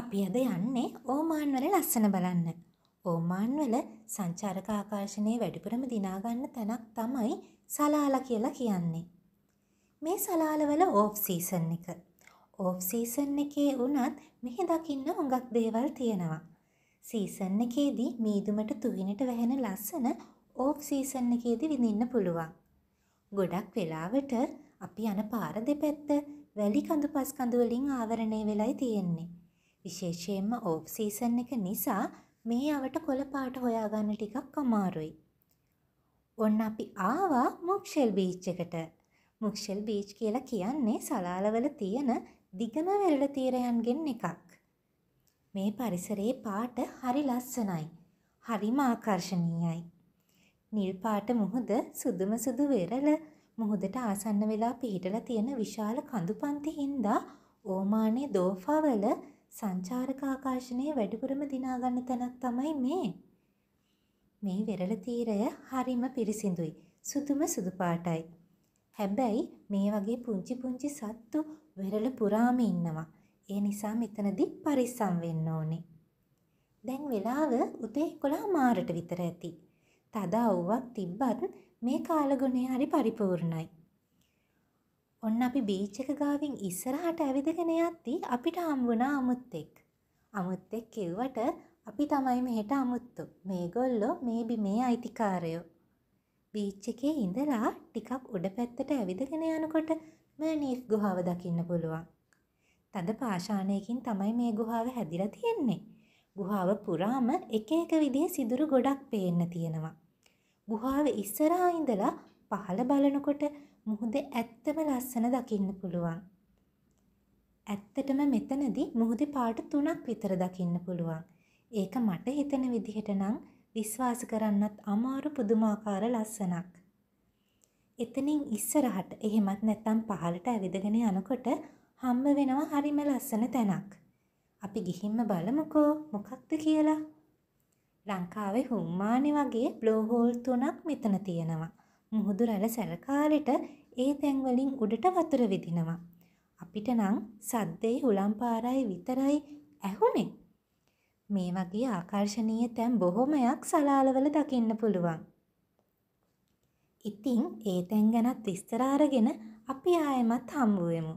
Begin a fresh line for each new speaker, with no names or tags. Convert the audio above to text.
අපි අද යන්නේ ඕමාන්වල ලස්සන බලන්න. ඕමාන්වල සංචාරක ආකර්ෂණයේ වැඩිපුරම දිනාගන්න තැනක් තමයි සලාල කියලා කියන්නේ. මේ සලාලවල ඕෆ් සීසන් එක. ඕෆ් සීසන් එකේ වුණත් මෙහි දකින්න හුඟක් දේවල් තියෙනවා. සීසන් එකේදී මීදුමට තුහිනට වැහෙන ලස්සන ඕෆ් සීසන් එකේදී විඳින්න පුළුවන්. ගොඩක් වෙලාවට අපි යන පාර දෙපැත්ත වැලි කඳු පස් කඳු වලින් ආවරණය වෙලයි තියෙන්නේ. විශේෂයෙන්ම ඕෆ් සීසන් එක නිසා මේ අවට කොළපාට හොයාගන්න ටිකක් අමාරුයි. ඔන්න අපි ආවා මුක්ෂෙල් බීච් එකට. මුක්ෂෙල් බීච් කියලා කියන්නේ සලාලවල තියෙන දිගම වෙරළ තීරයන්ගෙන් එකක්. මේ පරිසරයේ පාට හරි ලස්සනයි. හරිම ආකර්ශනීයයි. නිල් පාට මුහුද සුදුම සුදු වෙරළ මුහුදට ආසන්න වෙලා පිහිටලා තියෙන විශාල කඳු පන්ති හින්දා ඕමානයේ දෝෆාවල සංචාරක ආකර්ෂණය වැඩිපුරම දිනාගන්න තැනක් තමයි මේ. මේ වෙරළ තීරය හරිම පිරිසිදුයි. සුදුම සුදු පාටයි. හැබැයි මේ වගේ පුංචි පුංචි සත්තු වෙරළ පුරාම ඉන්නවා. ඒ නිසා මෙතනදී පරිස්සම් වෙන්න ඕනේ. දැන් වෙලාව උදේ 11 මාරට විතර ඇති. තද අවුවක් තිබ්බත් මේ කාලගුණය හරි පරිපූර්ණයි. ඔන්න අපි බීච් එක ගාවින් ඉස්සරහට ඇවිදගෙන යද්දී අපිට හම් වුණා අමුත්තෙක්. අමුත්තෙක් කිව්වට අපි තමයි මෙහෙට අමුත්තු. මේගොල්ලෝ මේ බිමේ අයිතිකාරයෝ. බීච් එකේ ඉඳලා ටිකක් උඩ පැත්තට ඇවිදගෙන යනකොට මර්නීස් ගුහාව දකින්න පුළුවන්. තද පාෂාණයකින් තමයි මේ ගුහාව හැදිලා තියෙන්නේ. ගුහාව පුරාම එක එක විදිහේ සිදුරු ගොඩක් පේන්න තියෙනවා. ගුහාව ඉස්සරහා ඉඳලා පහළ බලනකොට මුහුද ඇත්තම ලස්සන දකින්න පුළුවන්. ඇත්තටම මෙතනදී මුහුද පාට තුනක් විතර දකින්න පුළුවන්. ඒක මට හිතෙන විදිහට නම් විශ්වාස කරන්නත් අමාරු පුදුමාකාර ලස්සනක්. එතනින් ඉස්සරහට එහෙමත් නැත්නම් පහළට ඇවිදගෙන යනකොට හම්බ වෙනවා හරිම ලස්සන තැනක්. අපි ගිහින්ම බලමුකෝ මොකක්ද කියලා. ලංකාවේ හුම්මානේ වගේ බ්ලෝ හෝල් තුනක් මෙතන තියෙනවා. මුහුදු රළ සැරකාලෙට ඒ තැන්වලින් උඩට වතුර විදිනවා. අපිට නම් සද්දේ උලම්පාරයි විතරයි ඇහුනේ. මේ වගේ ආකර්ශනීය තැන් බොහොමයක් සලාලවල දකින්න පුළුවන්. ඉතින් ඒ තැන් ගැනත් විස්තර අරගෙන අපි ආයෙමත් හම්බුවෙමු.